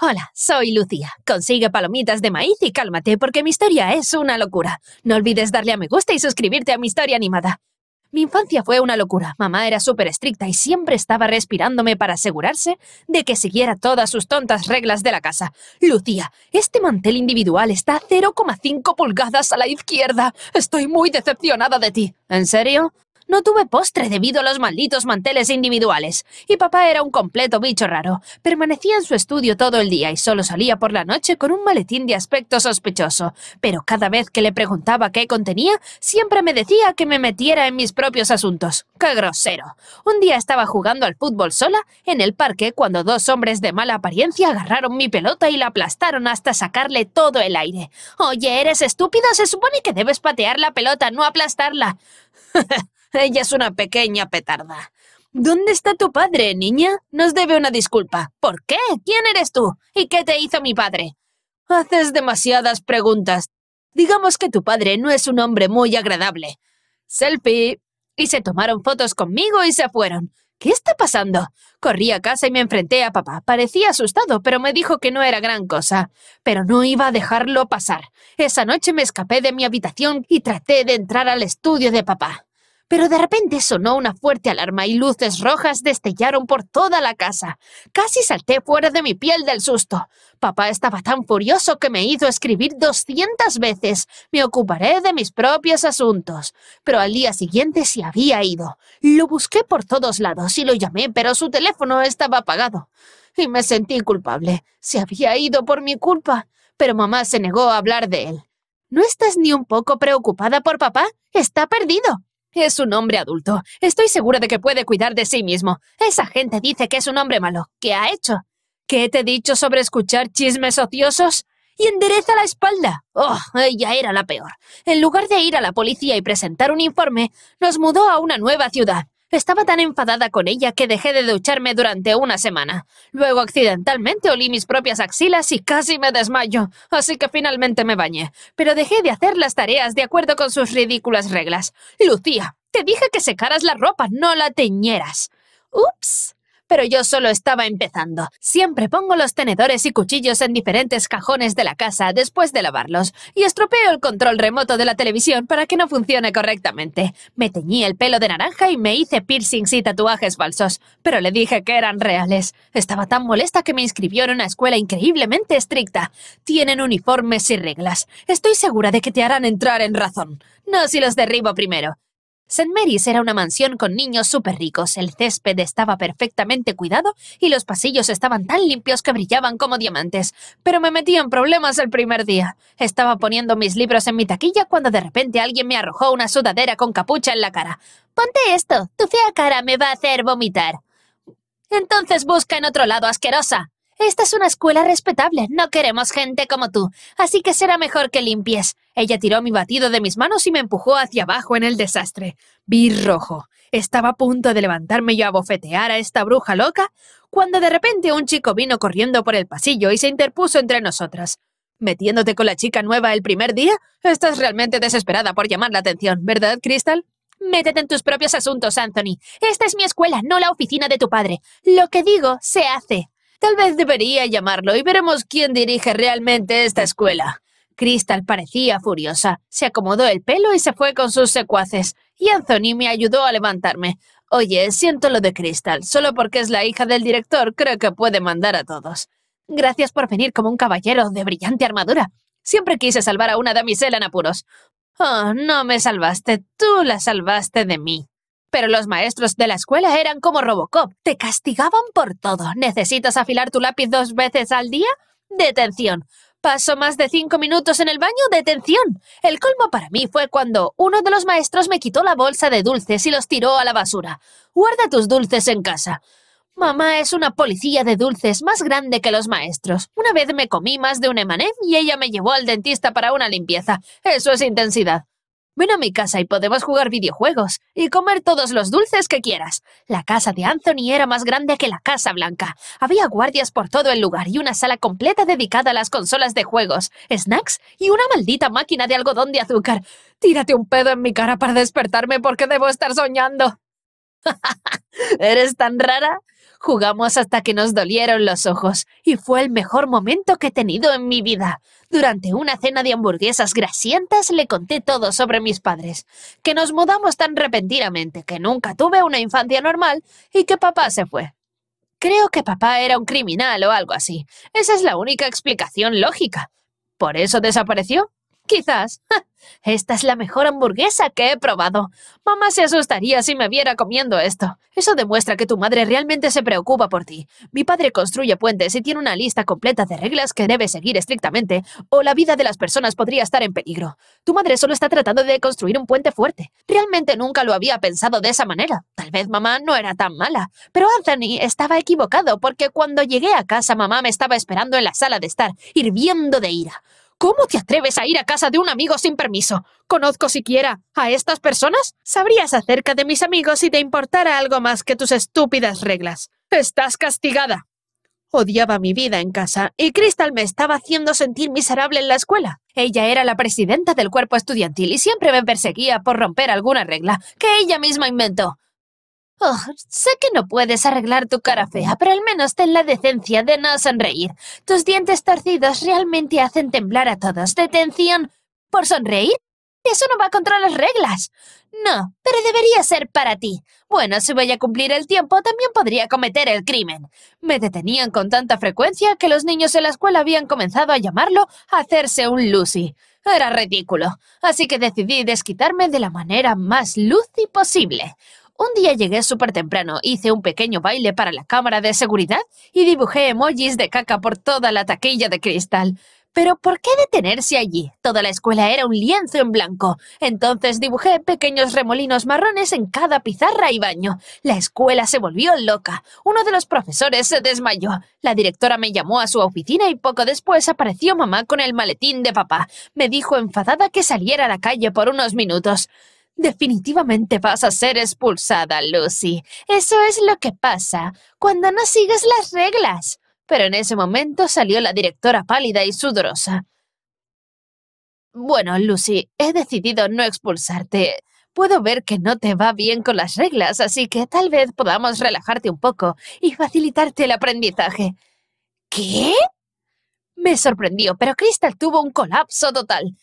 Hola, soy Lucía. Consigue palomitas de maíz y cálmate porque mi historia es una locura. No olvides darle a me gusta y suscribirte a mi historia animada. Mi infancia fue una locura. Mamá era súper estricta y siempre estaba respirándome para asegurarse de que siguiera todas sus tontas reglas de la casa. Lucía, este mantel individual está 0,5 pulgadas a la izquierda. Estoy muy decepcionada de ti. ¿En serio? No tuve postre debido a los malditos manteles individuales, y papá era un completo bicho raro. Permanecía en su estudio todo el día y solo salía por la noche con un maletín de aspecto sospechoso, pero cada vez que le preguntaba qué contenía, siempre me decía que me metiera en mis propios asuntos. ¡Qué grosero! Un día estaba jugando al fútbol sola en el parque cuando dos hombres de mala apariencia agarraron mi pelota y la aplastaron hasta sacarle todo el aire. Oye, ¿eres estúpido? Se supone que debes patear la pelota, no aplastarla. Ella es una pequeña petarda. ¿Dónde está tu padre, niña? Nos debe una disculpa. ¿Por qué? ¿Quién eres tú? ¿Y qué te hizo mi padre? Haces demasiadas preguntas. Digamos que tu padre no es un hombre muy agradable. Selfie. Y se tomaron fotos conmigo y se fueron. ¿Qué está pasando? Corrí a casa y me enfrenté a papá. Parecía asustado, pero me dijo que no era gran cosa. Pero no iba a dejarlo pasar. Esa noche me escapé de mi habitación y traté de entrar al estudio de papá. Pero de repente sonó una fuerte alarma y luces rojas destellaron por toda la casa. Casi salté fuera de mi piel del susto. Papá estaba tan furioso que me hizo escribir 200 veces. Me ocuparé de mis propios asuntos. Pero al día siguiente se había ido. Lo busqué por todos lados y lo llamé, pero su teléfono estaba apagado. Y me sentí culpable. Se había ido por mi culpa. Pero mamá se negó a hablar de él. ¿No estás ni un poco preocupada por papá? Está perdido. Es un hombre adulto. Estoy segura de que puede cuidar de sí mismo. Esa gente dice que es un hombre malo. ¿Qué ha hecho? ¿Qué te he dicho sobre escuchar chismes ociosos? Y endereza la espalda. Oh, ella era la peor. En lugar de ir a la policía y presentar un informe, nos mudó a una nueva ciudad. Estaba tan enfadada con ella que dejé de ducharme durante una semana. Luego accidentalmente olí mis propias axilas y casi me desmayo, así que finalmente me bañé. Pero dejé de hacer las tareas de acuerdo con sus ridículas reglas. Lucía, te dije que secaras la ropa, no la teñeras. Ups pero yo solo estaba empezando. Siempre pongo los tenedores y cuchillos en diferentes cajones de la casa después de lavarlos y estropeo el control remoto de la televisión para que no funcione correctamente. Me teñí el pelo de naranja y me hice piercings y tatuajes falsos, pero le dije que eran reales. Estaba tan molesta que me inscribió en una escuela increíblemente estricta. Tienen uniformes y reglas. Estoy segura de que te harán entrar en razón. No si los derribo primero. St. Mary's era una mansión con niños súper ricos, el césped estaba perfectamente cuidado y los pasillos estaban tan limpios que brillaban como diamantes. Pero me metí en problemas el primer día. Estaba poniendo mis libros en mi taquilla cuando de repente alguien me arrojó una sudadera con capucha en la cara. Ponte esto, tu fea cara me va a hacer vomitar. Entonces busca en otro lado, asquerosa, esta es una escuela respetable, no queremos gente como tú, así que será mejor que limpies. Ella tiró mi batido de mis manos y me empujó hacia abajo en el desastre. Vi rojo. Estaba a punto de levantarme yo a bofetear a esta bruja loca, cuando de repente un chico vino corriendo por el pasillo y se interpuso entre nosotras. ¿Metiéndote con la chica nueva el primer día? Estás realmente desesperada por llamar la atención, ¿verdad, Crystal? Métete en tus propios asuntos, Anthony. Esta es mi escuela, no la oficina de tu padre. Lo que digo se hace. Tal vez debería llamarlo y veremos quién dirige realmente esta escuela. Crystal parecía furiosa. Se acomodó el pelo y se fue con sus secuaces. Y Anthony me ayudó a levantarme. Oye, siento lo de Crystal. Solo porque es la hija del director, creo que puede mandar a todos. Gracias por venir como un caballero de brillante armadura. Siempre quise salvar a una damisela en apuros. Oh, no me salvaste, tú la salvaste de mí. Pero los maestros de la escuela eran como Robocop, te castigaban por todo. ¿Necesitas afilar tu lápiz dos veces al día? Detención. Paso más de cinco minutos en el baño, detención. El colmo para mí fue cuando uno de los maestros me quitó la bolsa de dulces y los tiró a la basura. Guarda tus dulces en casa. Mamá es una policía de dulces más grande que los maestros. Una vez me comí más de un emané y ella me llevó al dentista para una limpieza. Eso es intensidad. Ven a mi casa y podemos jugar videojuegos y comer todos los dulces que quieras. La casa de Anthony era más grande que la Casa Blanca. Había guardias por todo el lugar y una sala completa dedicada a las consolas de juegos, snacks y una maldita máquina de algodón de azúcar. Tírate un pedo en mi cara para despertarme porque debo estar soñando. Eres tan rara. Jugamos hasta que nos dolieron los ojos y fue el mejor momento que he tenido en mi vida. Durante una cena de hamburguesas grasientas le conté todo sobre mis padres, que nos mudamos tan repentinamente, que nunca tuve una infancia normal y que papá se fue. Creo que papá era un criminal o algo así. Esa es la única explicación lógica. ¿Por eso desapareció? Quizás. Esta es la mejor hamburguesa que he probado. Mamá se asustaría si me viera comiendo esto. Eso demuestra que tu madre realmente se preocupa por ti. Mi padre construye puentes y tiene una lista completa de reglas que debe seguir estrictamente, o la vida de las personas podría estar en peligro. Tu madre solo está tratando de construir un puente fuerte. Realmente nunca lo había pensado de esa manera. Tal vez mamá no era tan mala. Pero Anthony estaba equivocado porque cuando llegué a casa mamá me estaba esperando en la sala de estar, hirviendo de ira. ¿Cómo te atreves a ir a casa de un amigo sin permiso? ¿Conozco siquiera a estas personas? Sabrías acerca de mis amigos si te importara algo más que tus estúpidas reglas. Estás castigada. Odiaba mi vida en casa y Crystal me estaba haciendo sentir miserable en la escuela. Ella era la presidenta del cuerpo estudiantil y siempre me perseguía por romper alguna regla que ella misma inventó. Oh, sé que no puedes arreglar tu cara fea, pero al menos ten la decencia de no sonreír. Tus dientes torcidos realmente hacen temblar a todos. Detención por sonreír. Eso no va contra las reglas. No, pero debería ser para ti. Bueno, si voy a cumplir el tiempo, también podría cometer el crimen. Me detenían con tanta frecuencia que los niños en la escuela habían comenzado a llamarlo hacerse un Lucy. Era ridículo. Así que decidí desquitarme de la manera más Lucy posible. Un día llegué súper temprano, hice un pequeño baile para la cámara de seguridad y dibujé emojis de caca por toda la taquilla de cristal. Pero ¿por qué detenerse allí? Toda la escuela era un lienzo en blanco. Entonces dibujé pequeños remolinos marrones en cada pizarra y baño. La escuela se volvió loca. Uno de los profesores se desmayó. La directora me llamó a su oficina y poco después apareció mamá con el maletín de papá. Me dijo enfadada que saliera a la calle por unos minutos. Definitivamente vas a ser expulsada, Lucy. Eso es lo que pasa cuando no sigues las reglas. Pero en ese momento salió la directora pálida y sudorosa. Bueno, Lucy, he decidido no expulsarte. Puedo ver que no te va bien con las reglas, así que tal vez podamos relajarte un poco y facilitarte el aprendizaje. ¿Qué? Me sorprendió, pero Crystal tuvo un colapso total.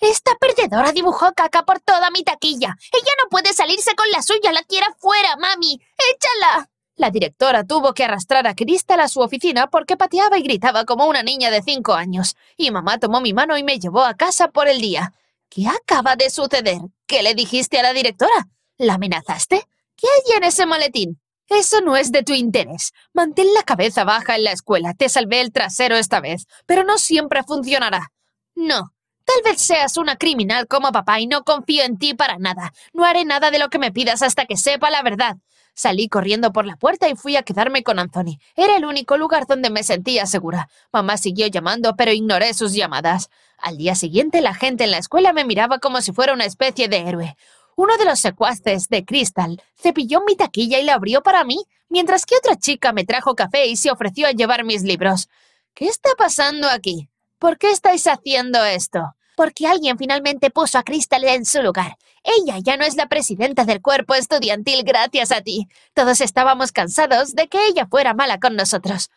Esta perdedora dibujó caca por toda mi taquilla. Ella no puede salirse con la suya, la quiera fuera, mami. Échala. La directora tuvo que arrastrar a Crystal a su oficina porque pateaba y gritaba como una niña de cinco años. Y mamá tomó mi mano y me llevó a casa por el día. ¿Qué acaba de suceder? ¿Qué le dijiste a la directora? ¿La amenazaste? ¿Qué hay en ese maletín? Eso no es de tu interés. Mantén la cabeza baja en la escuela. Te salvé el trasero esta vez, pero no siempre funcionará. No, Tal vez seas una criminal como papá y no confío en ti para nada. No haré nada de lo que me pidas hasta que sepa la verdad. Salí corriendo por la puerta y fui a quedarme con Anthony. Era el único lugar donde me sentía segura. Mamá siguió llamando, pero ignoré sus llamadas. Al día siguiente, la gente en la escuela me miraba como si fuera una especie de héroe. Uno de los secuaces de Crystal cepilló mi taquilla y la abrió para mí, mientras que otra chica me trajo café y se ofreció a llevar mis libros. ¿Qué está pasando aquí? ¿Por qué estáis haciendo esto? Porque alguien finalmente puso a Crystal en su lugar. Ella ya no es la presidenta del cuerpo estudiantil gracias a ti. Todos estábamos cansados de que ella fuera mala con nosotros.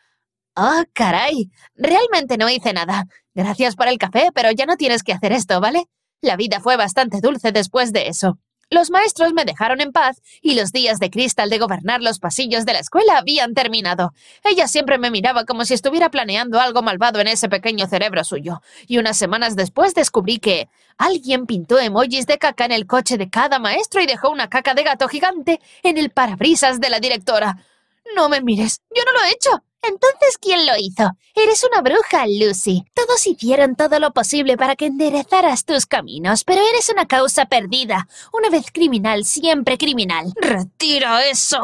Oh, caray. Realmente no hice nada. Gracias por el café, pero ya no tienes que hacer esto, ¿vale? La vida fue bastante dulce después de eso. Los maestros me dejaron en paz y los días de cristal de gobernar los pasillos de la escuela habían terminado. Ella siempre me miraba como si estuviera planeando algo malvado en ese pequeño cerebro suyo, y unas semanas después descubrí que alguien pintó emojis de caca en el coche de cada maestro y dejó una caca de gato gigante en el parabrisas de la directora. No me mires, yo no lo he hecho, entonces, ¿quién lo hizo? Eres una bruja, Lucy. Todos hicieron todo lo posible para que enderezaras tus caminos, pero eres una causa perdida. Una vez criminal, siempre criminal. ¡Retira eso!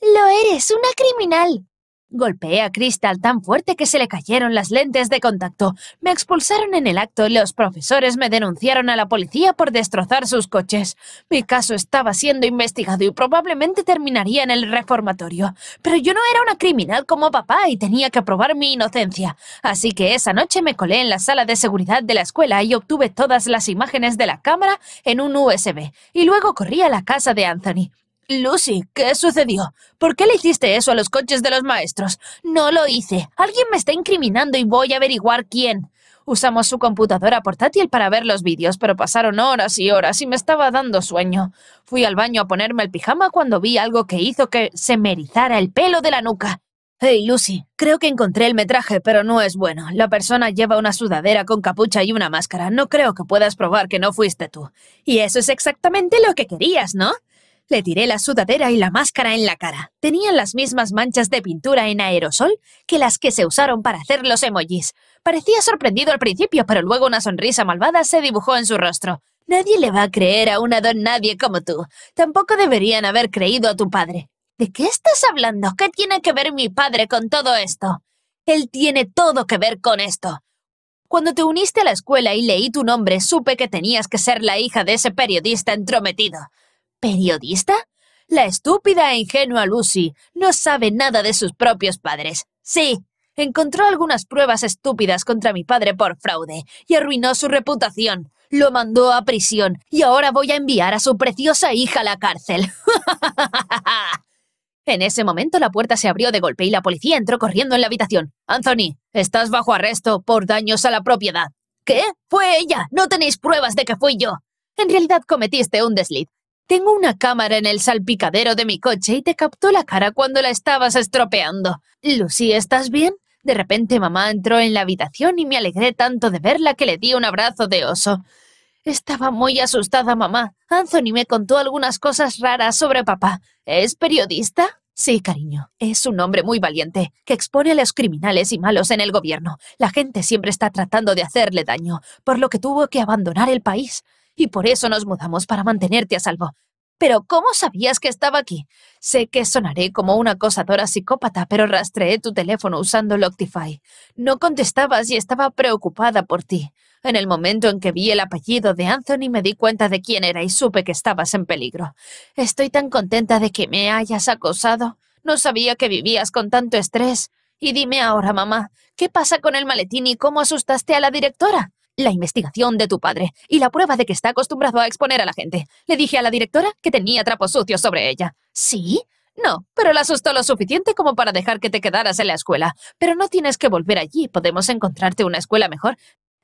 Lo eres, una criminal. Golpeé a Crystal tan fuerte que se le cayeron las lentes de contacto. Me expulsaron en el acto y los profesores me denunciaron a la policía por destrozar sus coches. Mi caso estaba siendo investigado y probablemente terminaría en el reformatorio. Pero yo no era una criminal como papá y tenía que probar mi inocencia. Así que esa noche me colé en la sala de seguridad de la escuela y obtuve todas las imágenes de la cámara en un USB. Y luego corrí a la casa de Anthony. Lucy, ¿qué sucedió? ¿Por qué le hiciste eso a los coches de los maestros? No lo hice. Alguien me está incriminando y voy a averiguar quién. Usamos su computadora portátil para ver los vídeos, pero pasaron horas y horas y me estaba dando sueño. Fui al baño a ponerme el pijama cuando vi algo que hizo que se me erizara el pelo de la nuca. Hey Lucy, creo que encontré el metraje, pero no es bueno. La persona lleva una sudadera con capucha y una máscara. No creo que puedas probar que no fuiste tú. Y eso es exactamente lo que querías, ¿no? Le tiré la sudadera y la máscara en la cara. Tenían las mismas manchas de pintura en aerosol que las que se usaron para hacer los emojis. Parecía sorprendido al principio, pero luego una sonrisa malvada se dibujó en su rostro. Nadie le va a creer a una don nadie como tú. Tampoco deberían haber creído a tu padre. ¿De qué estás hablando? ¿Qué tiene que ver mi padre con todo esto? Él tiene todo que ver con esto. Cuando te uniste a la escuela y leí tu nombre, supe que tenías que ser la hija de ese periodista entrometido. ¿Periodista? La estúpida e ingenua Lucy no sabe nada de sus propios padres. Sí, encontró algunas pruebas estúpidas contra mi padre por fraude y arruinó su reputación. Lo mandó a prisión y ahora voy a enviar a su preciosa hija a la cárcel. en ese momento la puerta se abrió de golpe y la policía entró corriendo en la habitación. Anthony, estás bajo arresto por daños a la propiedad. ¿Qué? Fue ella. No tenéis pruebas de que fui yo. En realidad cometiste un desliz. Tengo una cámara en el salpicadero de mi coche y te captó la cara cuando la estabas estropeando. Lucy, ¿estás bien? De repente mamá entró en la habitación y me alegré tanto de verla que le di un abrazo de oso. Estaba muy asustada mamá. Anthony me contó algunas cosas raras sobre papá. ¿Es periodista? Sí, cariño, es un hombre muy valiente, que expone a los criminales y malos en el gobierno. La gente siempre está tratando de hacerle daño, por lo que tuvo que abandonar el país y por eso nos mudamos para mantenerte a salvo. Pero ¿cómo sabías que estaba aquí? Sé que sonaré como una acosadora psicópata, pero rastreé tu teléfono usando Loctify. No contestabas y estaba preocupada por ti. En el momento en que vi el apellido de Anthony me di cuenta de quién era y supe que estabas en peligro. Estoy tan contenta de que me hayas acosado. No sabía que vivías con tanto estrés. Y dime ahora, mamá, ¿qué pasa con el maletín y cómo asustaste a la directora? la investigación de tu padre y la prueba de que está acostumbrado a exponer a la gente. Le dije a la directora que tenía trapos sucios sobre ella. ¿Sí? No, pero la asustó lo suficiente como para dejar que te quedaras en la escuela. Pero no tienes que volver allí, podemos encontrarte una escuela mejor.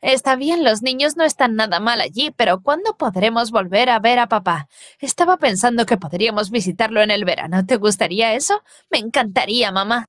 Está bien, los niños no están nada mal allí, pero ¿cuándo podremos volver a ver a papá? Estaba pensando que podríamos visitarlo en el verano. ¿Te gustaría eso? Me encantaría, mamá.